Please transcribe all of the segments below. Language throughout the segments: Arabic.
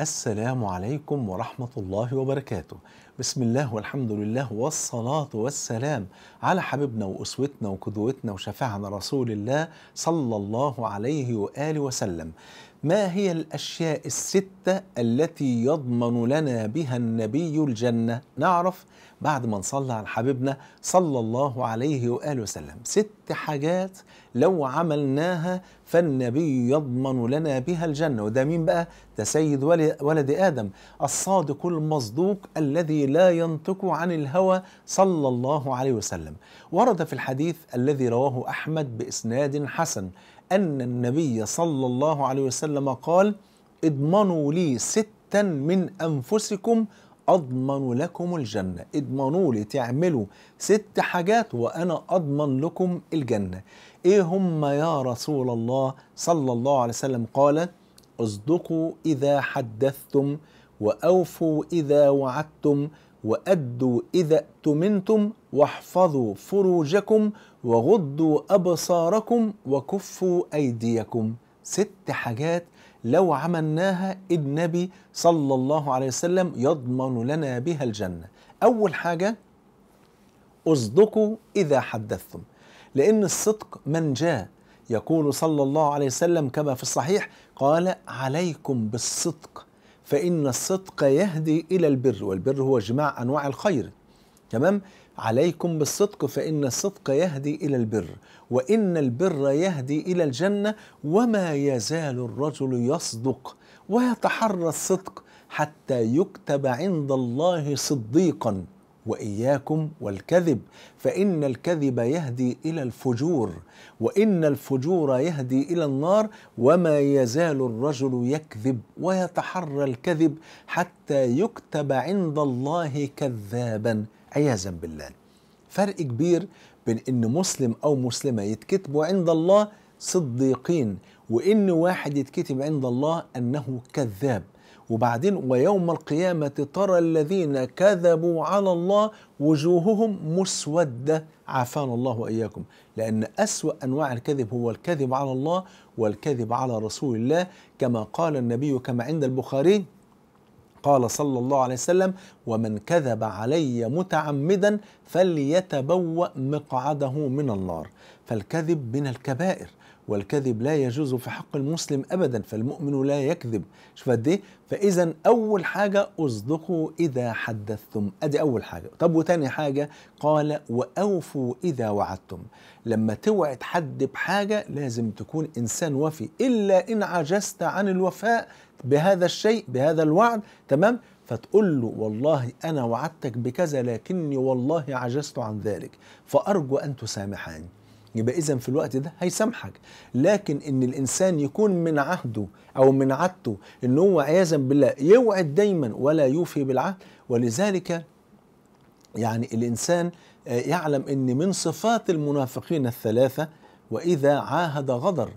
السلام عليكم ورحمة الله وبركاته بسم الله والحمد لله والصلاة والسلام على حبيبنا وأسوتنا وقدوتنا وشفاعنا رسول الله صلى الله عليه وآله وسلم ما هي الأشياء الستة التي يضمن لنا بها النبي الجنة نعرف بعد ما نصلي على حبيبنا صلى الله عليه وآله وسلم ست حاجات لو عملناها فالنبي يضمن لنا بها الجنة وده مين بقى؟ ده سيد ولد آدم الصادق المصدوق الذي لا ينطق عن الهوى صلى الله عليه وسلم ورد في الحديث الذي رواه أحمد بإسناد حسن أن النبي صلى الله عليه وسلم قال اضمنوا لي ستا من أنفسكم أضمن لكم الجنة اضمنوا لي تعملوا ست حاجات وأنا أضمن لكم الجنة إيه هم يا رسول الله صلى الله عليه وسلم قال اصدقوا إذا حدثتم وأوفوا إذا وعدتم وأدوا إذا اؤتمنتم واحفظوا فروجكم وغضوا أبصاركم وكفوا أيديكم ست حاجات لو عملناها النبي صلى الله عليه وسلم يضمن لنا بها الجنة أول حاجة اصدقوا إذا حدثتم لأن الصدق منجاه يقول صلى الله عليه وسلم كما في الصحيح قال عليكم بالصدق فإن الصدق يهدي إلى البر والبر هو جماع أنواع الخير تمام عليكم بالصدق فإن الصدق يهدي إلى البر وإن البر يهدي إلى الجنة وما يزال الرجل يصدق ويتحرى الصدق حتى يكتب عند الله صديقا واياكم والكذب فان الكذب يهدي الى الفجور وان الفجور يهدي الى النار وما يزال الرجل يكذب ويتحرى الكذب حتى يكتب عند الله كذابا عياذا بالله فرق كبير بين ان مسلم او مسلمه يتكتبوا عند الله صديقين وان واحد يتكتب عند الله انه كذاب وبعدين ويوم القيامة ترى الذين كذبوا على الله وجوههم مسودة عافانا الله وإياكم لأن أسوأ أنواع الكذب هو الكذب على الله والكذب على رسول الله كما قال النبي كما عند البخاري قال صلى الله عليه وسلم ومن كذب علي متعمدا فليتبوأ مقعده من النار فالكذب من الكبائر والكذب لا يجوز في حق المسلم ابدا فالمؤمن لا يكذب شوف قد ايه فاذا اول حاجه اصدقوا اذا حدثتم ادي اول حاجه طب وثاني حاجه قال واوفوا اذا وعدتم لما توعد حد بحاجه لازم تكون انسان وفي الا ان عجزت عن الوفاء بهذا الشيء بهذا الوعد تمام فتقول له والله انا وعدتك بكذا لكني والله عجزت عن ذلك فارجو ان تسامحني يبقى اذا في الوقت ده هيسامحك لكن ان الانسان يكون من عهده او من عادته ان هو عياذا بالله يوعد دايما ولا يوفي بالعهد ولذلك يعني الانسان آه، يعلم ان من صفات المنافقين الثلاثه واذا عاهد غدر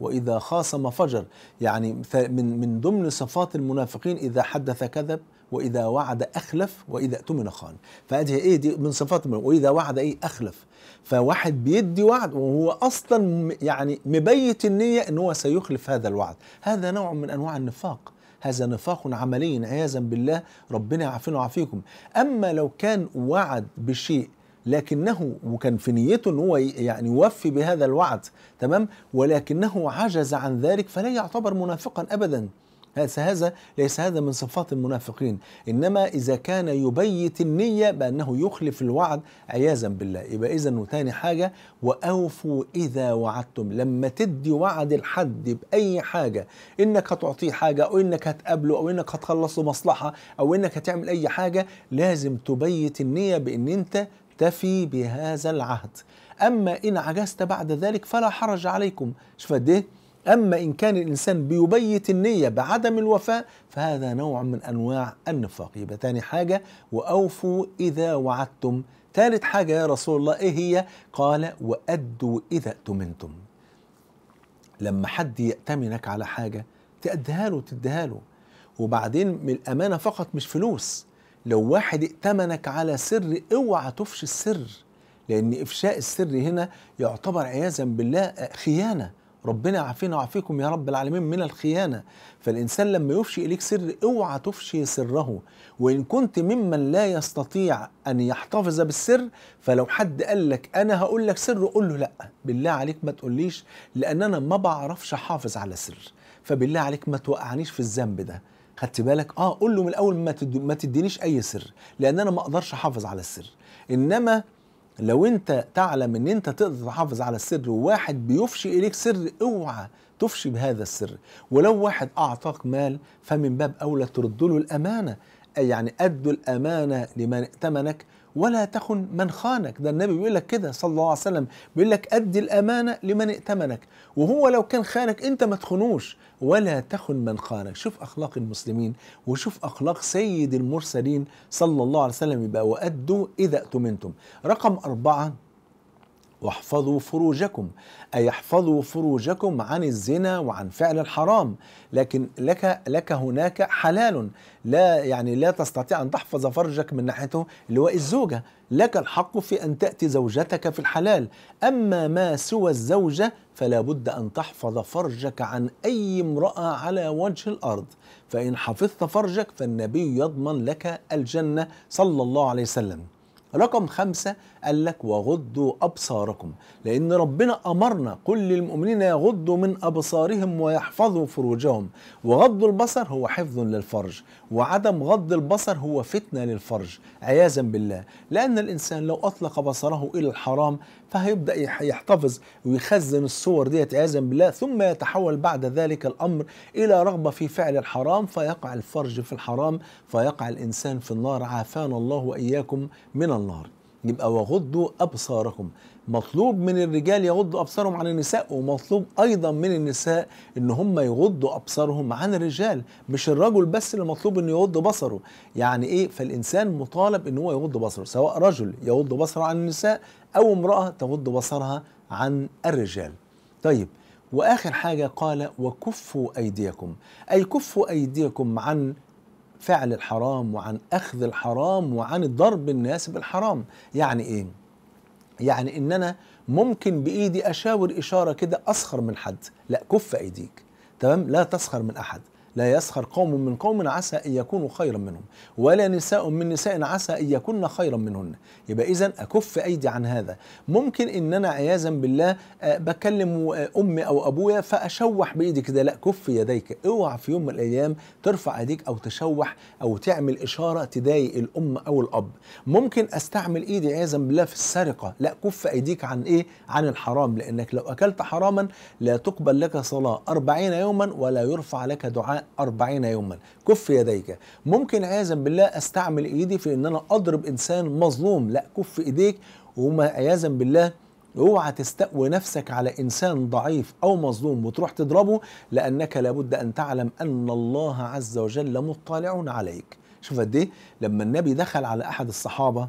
واذا خاصم فجر يعني من من ضمن صفات المنافقين اذا حدث كذب واذا وعد اخلف واذا اؤتمن خان فهذه ايه دي من صفات المؤمن واذا وعد ايه اخلف فواحد بيدي وعد وهو اصلا يعني مبيت النيه ان هو سيخلف هذا الوعد هذا نوع من انواع النفاق هذا نفاق عملي عياذا بالله ربنا يعافينا ويعافيكم اما لو كان وعد بشيء لكنه وكان في نيته ان هو يعني يوفي بهذا الوعد تمام ولكنه عجز عن ذلك فلا يعتبر منافقا ابدا ليس هذا ليس هذا من صفات المنافقين انما اذا كان يبيت النيه بانه يخلف الوعد عياذا بالله يبقى اذا وثاني حاجه واوفوا اذا وعدتم لما تدي وعد الحد باي حاجه انك هتعطيه حاجه او انك هتقابله او انك هتخلص له مصلحه او انك هتعمل اي حاجه لازم تبيت النيه بان انت تفي بهذا العهد اما ان عجزت بعد ذلك فلا حرج عليكم شوف قد ايه أما إن كان الإنسان بيبيت النية بعدم الوفاء فهذا نوع من أنواع النفاق يبقى تاني حاجة وأوفوا إذا وعدتم ثالث حاجة يا رسول الله إيه هي قال وأدوا إذا أتمنتم لما حد يأتمنك على حاجة تأديها له تديها له وبعدين من الأمانة فقط مش فلوس لو واحد ائتمنك على سر اوعى تفشي السر لأن إفشاء السر هنا يعتبر عياذا بالله خيانة ربنا يعافينا ويعافيكم يا رب العالمين من الخيانه فالانسان لما يفشي اليك سر اوعى تفشي سره وان كنت ممن لا يستطيع ان يحتفظ بالسر فلو حد قال لك انا هقول لك سر قول له لا بالله عليك ما تقوليش لان انا ما بعرفش احافظ على سر فبالله عليك ما توقعنيش في الذنب ده خدت بالك اه قول له من الاول ما, تد... ما تدينيش اي سر لان انا ما اقدرش احافظ على السر انما لو انت تعلم ان انت تقدر تحافظ على السر وواحد بيفشي اليك سر اوعى تفشي بهذا السر ولو واحد اعطاك مال فمن باب اولى ترد له الامانه يعني ادوا الامانه لمن ائتمنك ولا تخن من خانك ده النبي بيقول لك كده صلى الله عليه وسلم بيقول لك أدي الأمانة لمن ائتمنك وهو لو كان خانك أنت ما تخنوش ولا تخن من خانك شوف أخلاق المسلمين وشوف أخلاق سيد المرسلين صلى الله عليه وسلم يبقى وأدوا إذا اؤتمنتم رقم أربعة واحفظوا فروجكم أي احفظوا فروجكم عن الزنا وعن فعل الحرام لكن لك لك هناك حلال لا يعني لا تستطيع أن تحفظ فرجك من ناحيته اللي هو الزوجة لك الحق في أن تأتي زوجتك في الحلال أما ما سوى الزوجة فلا بد أن تحفظ فرجك عن أي امرأة على وجه الأرض فإن حفظت فرجك فالنبي يضمن لك الجنة صلى الله عليه وسلم رقم خمسة قال لك وغضوا أبصاركم لأن ربنا أمرنا كل المؤمنين يغضوا من أبصارهم ويحفظوا فروجهم وغض البصر هو حفظ للفرج وعدم غض البصر هو فتنة للفرج عياذا بالله لأن الإنسان لو أطلق بصره إلى الحرام فهيبدأ يحتفظ ويخزن الصور ديت عياذا بالله ثم يتحول بعد ذلك الأمر إلى رغبة في فعل الحرام فيقع الفرج في الحرام فيقع الإنسان في النار عافانا الله وإياكم من النار النار يبقى وغضوا ابصارهم مطلوب من الرجال يغضوا ابصارهم عن النساء ومطلوب ايضا من النساء ان هم يغضوا ابصارهم عن الرجال مش الرجل بس اللي مطلوب انه يغض بصره يعني ايه فالانسان مطالب ان هو يغض بصره سواء رجل يغض بصره عن النساء او امراه تغض بصرها عن الرجال طيب واخر حاجه قال وكفوا ايديكم اي كفوا ايديكم عن فعل الحرام وعن أخذ الحرام وعن ضرب الناس بالحرام يعني إيه؟ يعني إن أنا ممكن بإيدي أشاور إشارة كده أسخر من حد لا كف أيديك تمام لا تسخر من أحد لا يسخر قوم من قوم عسى أن يكونوا خيرا منهم ولا نساء من نساء عسى أن يكن خيرا منهن يبقى إذا أكف أيدي عن هذا ممكن إن أنا عياذا بالله آه، بكلم آه، أمي أو أبويا فأشوح بإيدي كده لا كف يديك اوعى في يوم من الأيام ترفع أيديك أو تشوح أو تعمل إشارة تضايق الأم أو الأب ممكن أستعمل إيدي عياذا بالله في السرقة لا كف أيديك عن إيه عن الحرام لأنك لو أكلت حراما لا تقبل لك صلاة أربعين يوما ولا يرفع لك دعاء أربعين يوما كف يديك ممكن عياذا بالله أستعمل إيدي في إن أنا أضرب إنسان مظلوم لا كف إيديك وما عياذا بالله اوعى تستقوي نفسك على انسان ضعيف او مظلوم وتروح تضربه لانك لابد ان تعلم ان الله عز وجل مطلع عليك شوف قد ايه لما النبي دخل على احد الصحابه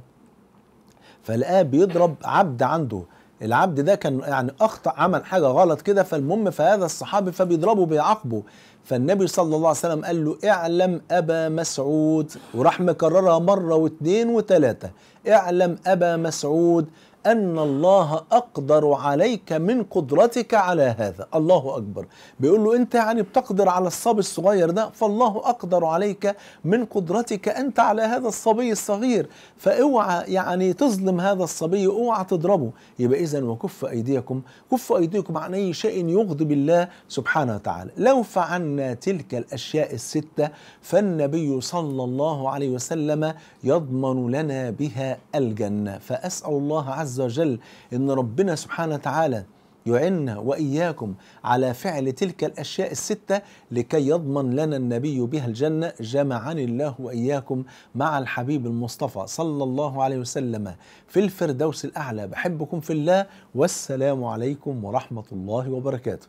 فلقاه بيضرب عبد عنده العبد ده كان يعني اخطا عمل حاجه غلط كده فالمهم فهذا الصحابي فبيضربه بيعاقبه فالنبي صلى الله عليه وسلم قال له اعلم ابا مسعود وراح مكررها مره واثنين وثلاثه اعلم ابا مسعود أن الله أقدر عليك من قدرتك على هذا الله أكبر بيقول له أنت يعني بتقدر على الصبي الصغير ده فالله أقدر عليك من قدرتك أنت على هذا الصبي الصغير فاوعى يعني تظلم هذا الصبي اوعى تضربه يبقى إذا وكف أيديكم كف أيديكم عن أي شيء يغضب الله سبحانه وتعالى لو فعلنا تلك الأشياء الستة فالنبي صلى الله عليه وسلم يضمن لنا بها الجنة فأسأل الله عز عز وجل ان ربنا سبحانه وتعالى يعنا واياكم على فعل تلك الاشياء السته لكي يضمن لنا النبي بها الجنه جمعني الله واياكم مع الحبيب المصطفى صلى الله عليه وسلم في الفردوس الاعلى بحبكم في الله والسلام عليكم ورحمه الله وبركاته